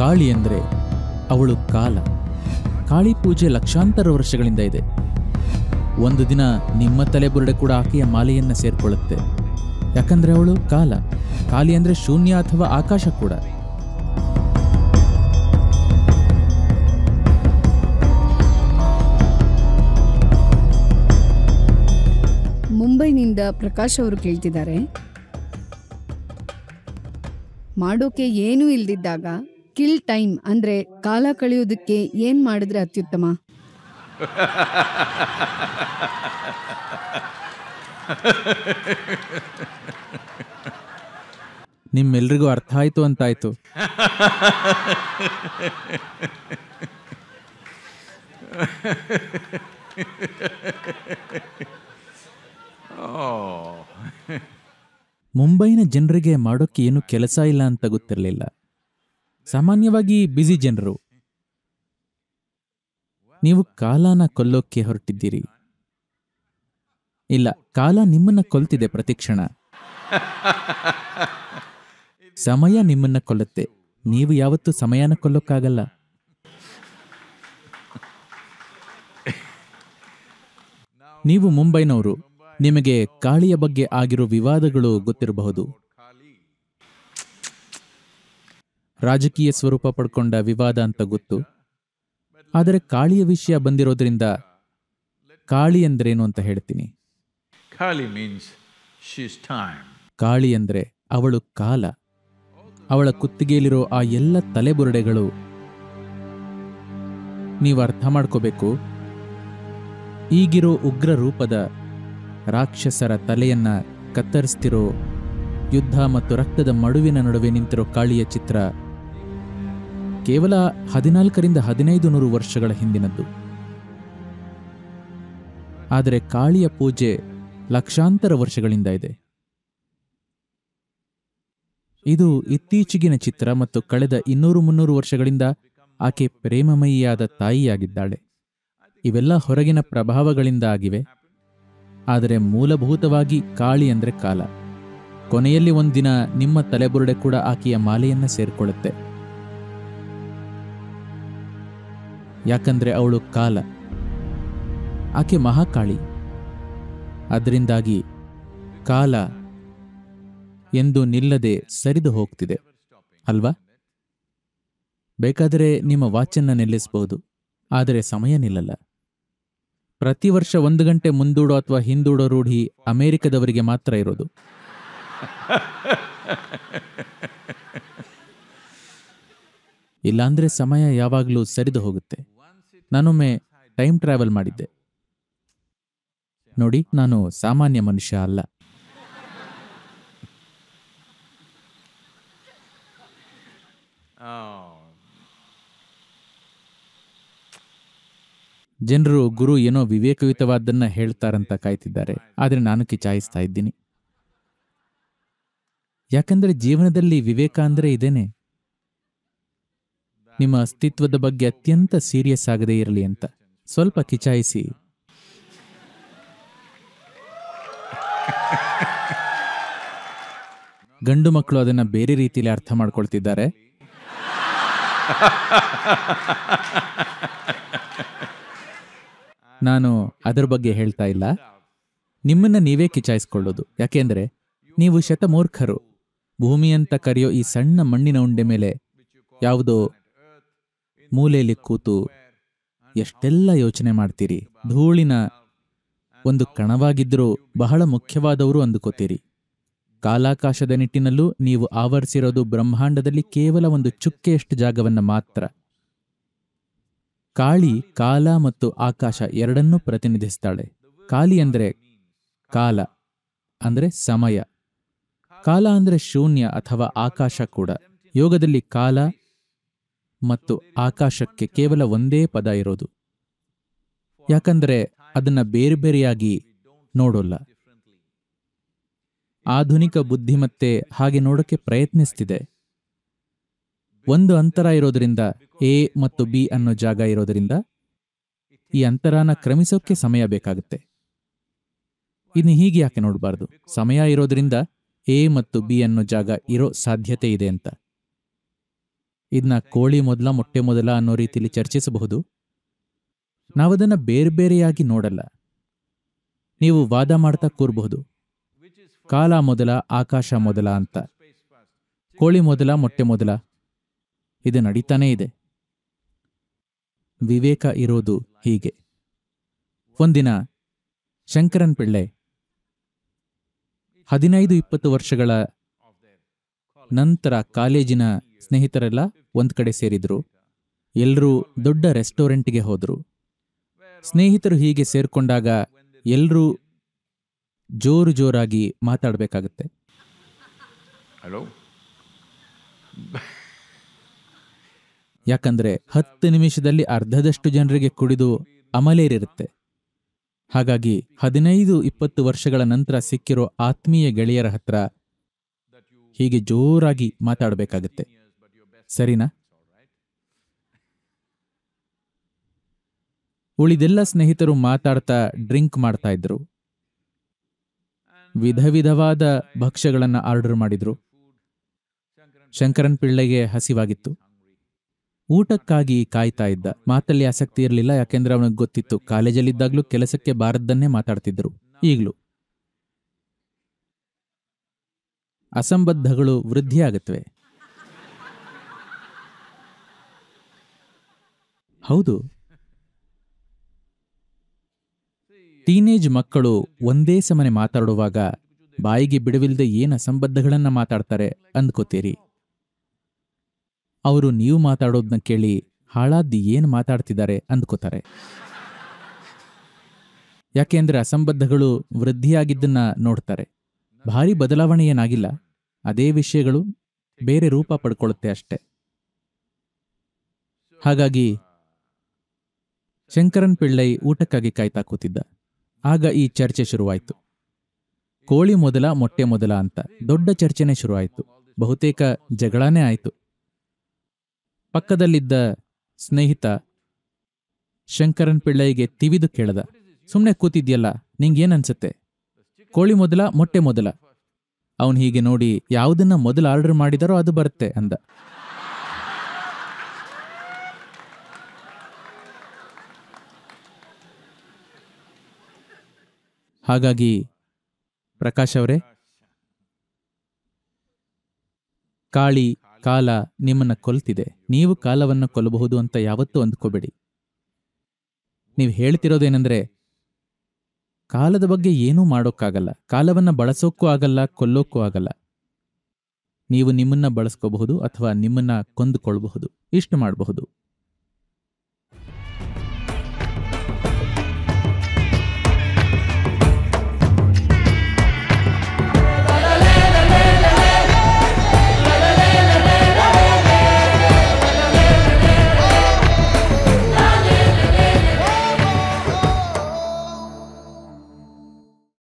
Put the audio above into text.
ಕಾಳಿ ಅಂದರೆ ಅವಳು ಕಾಲ ಕಾಳಿ ಪೂಜೆ ಲಕ್ಷಾಂತರ ವರ್ಷಗಳಿಂದ ಇದೆ ಒಂದು ದಿನ ನಿಮ್ಮ ತಲೆ ಬುರುಡೆ ಕೂಡ ಆಕೆಯ ಮಾಲೆಯನ್ನು ಸೇರಿಕೊಳ್ಳುತ್ತೆ ಯಾಕಂದ್ರೆ ಅವಳು ಕಾಲ ಕಾಲಿ ಅಂದರೆ ಶೂನ್ಯ ಅಥವಾ ಆಕಾಶ ಕೂಡ ಮುಂಬೈನಿಂದ ಪ್ರಕಾಶ್ ಅವರು ಕೇಳ್ತಿದ್ದಾರೆ ಮಾಡೋಕೆ ಏನೂ ಇಲ್ದಿದ್ದಾಗ ಕಿಲ್ ಟೈಮ್ ಅಂದ್ರೆ ಕಾಲ ಕಳೆಯೋದಕ್ಕೆ ಏನ್ ಮಾಡಿದ್ರೆ ಅತ್ಯುತ್ತಮ ನಿಮ್ಮೆಲ್ರಿಗೂ ಅರ್ಥ ಆಯ್ತು ಅಂತಾಯ್ತು ಮುಂಬೈನ ಜನರಿಗೆ ಮಾಡೋಕೆ ಏನು ಕೆಲಸ ಇಲ್ಲ ಅಂತ ಗೊತ್ತಿರಲಿಲ್ಲ ಸಾಮಾನ್ಯವಾಗಿ ಬ್ಯುಸಿ ಜನರು ನೀವು ಕಾಲನ ಕೊಲ್ಲೋಕ್ಕೆ ಹೊರಟಿದ್ದೀರಿ ಇಲ್ಲ ಕಾಲ ನಿಮ್ಮನ್ನ ಕೊಲ್ತಿದೆ ಪ್ರತಿಕ್ಷಣ ಸಮಯ ನಿಮ್ಮನ್ನ ಕೊಲ್ಲುತ್ತೆ ನೀವು ಯಾವತ್ತೂ ಸಮಯನ ಕೊಲ್ಲೋಕ್ಕಾಗಲ್ಲ ನೀವು ಮುಂಬೈನವರು ನಿಮಗೆ ಕಾಳಿಯ ಬಗ್ಗೆ ಆಗಿರೋ ವಿವಾದಗಳು ಗೊತ್ತಿರಬಹುದು ರಾಜಕೀಯ ಸ್ವರೂಪ ಪಡ್ಕೊಂಡ ವಿವಾದ ಅಂತ ಗೊತ್ತು ಆದರೆ ಕಾಳಿಯ ವಿಷಯ ಬಂದಿರೋದ್ರಿಂದ ಕಾಳಿ ಅಂದ್ರೇನು ಅಂತ ಹೇಳ್ತೀನಿ ಕಾಳಿ ಮೀನ್ಸ್ ಕಾಳಿ ಅಂದ್ರೆ ಅವಳು ಕಾಲ ಅವಳ ಕುತ್ತಿಗೆಯಲ್ಲಿರೋ ಆ ಎಲ್ಲ ತಲೆಬುರುಡೆಗಳು ನೀವು ಅರ್ಥ ಮಾಡ್ಕೋಬೇಕು ಈಗಿರೋ ಉಗ್ರ ರೂಪದ ರಾಕ್ಷಸರ ತಲೆಯನ್ನ ಕತ್ತರಿಸ್ತಿರೋ ಯುದ್ಧ ಮತ್ತು ರಕ್ತದ ಮಡುವಿನ ನಡುವೆ ನಿಂತಿರೋ ಕಾಳಿಯ ಚಿತ್ರ ಕೇವಲ ಹದಿನಾಲ್ಕರಿಂದ ಹದಿನೈದು ನೂರು ವರ್ಷಗಳ ಹಿಂದಿನದ್ದು ಆದರೆ ಕಾಳಿಯ ಪೂಜೆ ಲಕ್ಷಾಂತರ ವರ್ಷಗಳಿಂದ ಇದೆ ಇದು ಇತ್ತೀಚೆಗಿನ ಚಿತ್ರ ಮತ್ತು ಕಳೆದ ಇನ್ನೂರು ಮುನ್ನೂರು ವರ್ಷಗಳಿಂದ ಆಕೆ ಪ್ರೇಮಮಯಿಯಾದ ತಾಯಿಯಾಗಿದ್ದಾಳೆ ಇವೆಲ್ಲ ಹೊರಗಿನ ಪ್ರಭಾವಗಳಿಂದ ಆಗಿವೆ ಆದರೆ ಮೂಲಭೂತವಾಗಿ ಕಾಳಿ ಅಂದರೆ ಕಾಲ ಕೊನೆಯಲ್ಲಿ ಒಂದಿನ ನಿಮ್ಮ ತಲೆಬುರುಡೆ ಕೂಡ ಆಕೆಯ ಮಾಲೆಯನ್ನ ಸೇರಿಕೊಳ್ಳುತ್ತೆ ಯಾಕಂದ್ರೆ ಅವಳು ಕಾಲ ಆಕೆ ಮಹಾಕಾಳಿ ಅದರಿಂದಾಗಿ ಕಾಲ ಎಂದು ನಿಲ್ಲದೆ ಸರಿದು ಹೋಗ್ತಿದೆ ಅಲ್ವಾ ಬೇಕಾದರೆ ನಿಮ್ಮ ವಾಚನ್ನ ನಿಲ್ಲಿಸಬಹುದು ಆದರೆ ಸಮಯ ನಿಲ್ಲಲ್ಲ ಪ್ರತಿ ವರ್ಷ ಒಂದು ಗಂಟೆ ಮುಂದೂಡೋ ಅಥವಾ ಹಿಂದೂಡೋ ರೂಢಿ ಅಮೆರಿಕದವರಿಗೆ ಮಾತ್ರ ಇರೋದು ಇಲ್ಲಾಂದ್ರೆ ಸಮಯ ಯಾವಾಗಲೂ ಸರಿದು ಹೋಗುತ್ತೆ ನಾನೊಮ್ಮೆ ಟೈಮ್ ಟ್ರಾವೆಲ್ ಮಾಡಿದ್ದೆ ನೋಡಿ ನಾನು ಸಾಮಾನ್ಯ ಮನುಷ್ಯ ಅಲ್ಲ ಜನರು ಗುರು ಏನೋ ವಿವೇಕಯುತವಾದ್ದನ್ನ ಹೇಳ್ತಾರಂತ ಕಾಯ್ತಿದ್ದಾರೆ ಆದ್ರೆ ನಾನು ಕಿಚಾಯಿಸ್ತಾ ಇದ್ದೀನಿ ಯಾಕಂದ್ರೆ ಜೀವನದಲ್ಲಿ ವಿವೇಕ ಅಂದ್ರೆ ಇದೇನೆ ನಿಮ್ಮ ಅಸ್ತಿತ್ವದ ಬಗ್ಗೆ ಅತ್ಯಂತ ಸೀರಿಯಸ್ ಆಗದೇ ಇರಲಿ ಅಂತ ಸ್ವಲ್ಪ ಕಿಚಾಯಿಸಿ ಗಂಡು ಮಕ್ಕಳು ಅದನ್ನು ಬೇರೆ ರೀತಿಯಲ್ಲಿ ಅರ್ಥ ಮಾಡ್ಕೊಳ್ತಿದ್ದಾರೆ ನಾನು ಅದರ ಬಗ್ಗೆ ಹೇಳ್ತಾ ಇಲ್ಲ ನಿಮ್ಮನ್ನ ನೀವೇ ಕಿಚಾಯಿಸ್ಕೊಳ್ಳೋದು ಯಾಕೆಂದ್ರೆ ನೀವು ಶತಮೂರ್ಖರು ಭೂಮಿ ಅಂತ ಕರೆಯೋ ಈ ಸಣ್ಣ ಮಣ್ಣಿನ ಉಂಡೆ ಮೇಲೆ ಯಾವುದೋ ಮೂಲೆಯಲ್ಲಿ ಕೂತು ಎಷ್ಟೆಲ್ಲ ಯೋಚನೆ ಮಾಡ್ತೀರಿ ಧೂಳಿನ ಒಂದು ಕಣವಾಗಿದ್ದರೂ ಬಹಳ ಮುಖ್ಯವಾದವರು ಅಂದುಕೋತೀರಿ ಕಾಲಾಕಾಶದ ನಿಟ್ಟಿನಲ್ಲೂ ನೀವು ಆವರಿಸಿರೋದು ಬ್ರಹ್ಮಾಂಡದಲ್ಲಿ ಕೇವಲ ಒಂದು ಚುಕ್ಕೆಯಷ್ಟು ಜಾಗವನ್ನು ಮಾತ್ರ ಕಾಳಿ ಕಾಲ ಮತ್ತು ಆಕಾಶ ಎರಡನ್ನೂ ಪ್ರತಿನಿಧಿಸ್ತಾಳೆ ಕಾಲಿ ಅಂದರೆ ಕಾಲ ಅಂದರೆ ಸಮಯ ಕಾಲ ಅಂದರೆ ಶೂನ್ಯ ಅಥವಾ ಆಕಾಶ ಕೂಡ ಯೋಗದಲ್ಲಿ ಕಾಲ ಮತ್ತು ಆಕಾಶಕ್ಕೆ ಕೇವಲ ಒಂದೇ ಪದ ಇರೋದು ಯಾಕಂದರೆ ಅದನ್ನು ಬೇರೆ ಬೇರೆಯಾಗಿ ನೋಡೋಲ್ಲ ಆಧುನಿಕ ಬುದ್ಧಿಮತ್ತೆ ಹಾಗೆ ನೋಡೋಕ್ಕೆ ಪ್ರಯತ್ನಿಸ್ತಿದೆ ಒಂದು ಅಂತರ ಇರೋದ್ರಿಂದ ಎ ಮತ್ತು ಬಿ ಅನ್ನೋ ಜಾಗ ಇರೋದ್ರಿಂದ ಈ ಅಂತರನ ಕ್ರಮಿಸೋಕ್ಕೆ ಸಮಯ ಬೇಕಾಗುತ್ತೆ ಇನ್ನು ಹೀಗೆ ಯಾಕೆ ನೋಡಬಾರ್ದು ಸಮಯ ಇರೋದ್ರಿಂದ ಎ ಮತ್ತು ಬಿ ಅನ್ನೋ ಜಾಗ ಇರೋ ಸಾಧ್ಯತೆ ಇದೆ ಅಂತ ಇದನ್ನ ಕೋಳಿ ಮೊದಲ ಮೊಟ್ಟೆ ಮೊದಲ ಅನ್ನೋ ರೀತಿಯಲ್ಲಿ ಚರ್ಚಿಸಬಹುದು ನಾವದನ್ನು ಬೇರೆ ಬೇರೆಯಾಗಿ ನೋಡಲ್ಲ ನೀವು ವಾದ ಮಾಡ್ತಾ ಕೂರಬಹುದು ಕಾಲ ಮೊದಲ ಆಕಾಶ ಮೊದಲ ಅಂತ ಕೋಳಿ ಮೊದಲ ಮೊಟ್ಟೆ ಮೊದಲ ಇದು ನಡೀತಾನೆ ಇದೆ ವಿವೇಕ ಇರೋದು ಹೀಗೆ ಒಂದಿನ ಶಂಕರನ್ ಪಿಳ್ಳೆ ಹದಿನೈದು ಇಪ್ಪತ್ತು ವರ್ಷಗಳ ನಂತರ ಕಾಲೇಜಿನ ಸ್ನೇಹಿತರೆಲ್ಲ ಒಂದ್ ಕಡೆ ಸೇರಿದ್ರು ಎಲ್ಲರೂ ದೊಡ್ಡ ರೆಸ್ಟೋರೆಂಟ್ಗೆ ಹೋದ್ರು ಸ್ನೇಹಿತರು ಹೀಗೆ ಸೇರ್ಕೊಂಡಾಗ ಎಲ್ಲರೂ ಜೋರು ಜೋರಾಗಿ ಮಾತಾಡಬೇಕಾಗತ್ತೆ ಯಾಕಂದ್ರೆ ಹತ್ತು ನಿಮಿಷದಲ್ಲಿ ಅರ್ಧದಷ್ಟು ಜನರಿಗೆ ಕುಡಿದು ಅಮಲೇರಿರುತ್ತೆ ಹಾಗಾಗಿ ಹದಿನೈದು ಇಪ್ಪತ್ತು ವರ್ಷಗಳ ನಂತರ ಸಿಕ್ಕಿರೋ ಆತ್ಮೀಯ ಗೆಳೆಯರ ಹತ್ರ ಹೀಗೆ ಜೋರಾಗಿ ಮಾತಾಡಬೇಕಾಗತ್ತೆ ಸರಿನಾ ಉಳಿದೆಲ್ಲ ಸ್ನೇಹಿತರು ಮಾತಾಡ್ತಾ ಡ್ರಿಂಕ್ ಮಾಡ್ತಾ ಇದ್ರು ವಿಧ ವಿಧವಾದ ಭಕ್ಷ್ಯಗಳನ್ನ ಆರ್ಡರ್ ಮಾಡಿದ್ರು ಶಂಕರನ್ ಪಿಳ್ಳೆಗೆ ಹಸಿವಾಗಿತ್ತು ಊಟಕ್ಕಾಗಿ ಕಾಯ್ತಾ ಇದ್ದ ಮಾತಲ್ಲಿ ಆಸಕ್ತಿ ಇರಲಿಲ್ಲ ಯಾಕೆಂದ್ರೆ ಅವನಿಗೆ ಗೊತ್ತಿತ್ತು ಕಾಲೇಜಲ್ಲಿದ್ದಾಗ್ಲೂ ಕೆಲಸಕ್ಕೆ ಬಾರದ್ದನ್ನೇ ಮಾತಾಡ್ತಿದ್ರು ಈಗಲೂ ಅಸಂಬದ್ಧಗಳು ವೃದ್ಧಿಯಾಗುತ್ತವೆ ಹೌದು ಟೀನೇಜ್ ಮಕ್ಕಳು ಒಂದೇ ಸಮನೆ ಮಾತಾಡುವಾಗ ಬಾಯಿಗೆ ಬಿಡುವಿಲ್ಲದೆ ಏನ ಸಂಬಂಧಗಳನ್ನ ಮಾತಾಡ್ತಾರೆ ಅಂದ್ಕೋತೀರಿ ಅವರು ನೀವು ಮಾತಾಡೋದನ್ನ ಕೇಳಿ ಹಾಳಾದ್ದು ಏನು ಮಾತಾಡ್ತಿದ್ದಾರೆ ಅಂದ್ಕೋತಾರೆ ಯಾಕೆಂದ್ರೆ ಅಸಂಬದ್ಧಗಳು ವೃದ್ಧಿಯಾಗಿದ್ದನ್ನ ನೋಡ್ತಾರೆ ಭಾರಿ ಬದಲಾವಣೆ ಏನಾಗಿಲ್ಲ ಅದೇ ವಿಷಯಗಳು ಬೇರೆ ರೂಪ ಪಡ್ಕೊಳ್ಳುತ್ತೆ ಅಷ್ಟೆ ಹಾಗಾಗಿ ಶಂಕರನ್ ಪಿಳ್ಳೈ ಊಟಕ್ಕಾಗಿ ಕಾಯ್ತಾ ಕೂತಿದ್ದ ಆಗ ಈ ಚರ್ಚೆ ಶುರುವಾಯಿತು ಕೋಳಿ ಮೊದಲ ಮೊಟ್ಟೆ ಮೊದಲ ಅಂತ ದೊಡ್ಡ ಚರ್ಚೆನೇ ಶುರುವಾಯಿತು ಬಹುತೇಕ ಜಗಳಾನೇ ಆಯಿತು ಪಕ್ಕದಲ್ಲಿದ್ದ ಸ್ನೇಹಿತ ಶಂಕರನ್ ಪಿಳ್ಳೈಗೆ ತಿವಿದು ಕೇಳದ ಸುಮ್ಮನೆ ಕೂತಿದ್ಯಲ್ಲ ನಿಂಗೇನನ್ಸುತ್ತೆ ಕೋಳಿ ಮೊದಲ ಮೊಟ್ಟೆ ಮೊದಲ ಅವನು ಹೀಗೆ ನೋಡಿ ಯಾವುದನ್ನ ಮೊದಲು ಆರ್ಡರ್ ಮಾಡಿದಾರೋ ಅದು ಬರುತ್ತೆ ಅಂದ ಹಾಗಾಗಿ ಪ್ರಕಾಶ್ ಅವರೇ ಕಾಳಿ ಕಾಲ ನಿಮ್ಮನ್ನು ಕೊಲ್ತಿದೆ ನೀವು ಕಾಲವನ್ನು ಕೊಲ್ಲಬಹುದು ಅಂತ ಯಾವತ್ತೂ ಅಂದ್ಕೋಬೇಡಿ ನೀವು ಹೇಳ್ತಿರೋದೇನೆಂದರೆ ಕಾಲದ ಬಗ್ಗೆ ಏನೂ ಮಾಡೋಕ್ಕಾಗಲ್ಲ ಕಾಲವನ್ನು ಬಳಸೋಕ್ಕೂ ಆಗಲ್ಲ ಕೊಲ್ಲೋಕ್ಕೂ ಆಗಲ್ಲ ನೀವು ನಿಮ್ಮನ್ನ ಬಳಸ್ಕೋಬಹುದು ಅಥವಾ ನಿಮ್ಮನ್ನ ಕೊಂದುಕೊಳ್ಬಹುದು ಇಷ್ಟು ಮಾಡಬಹುದು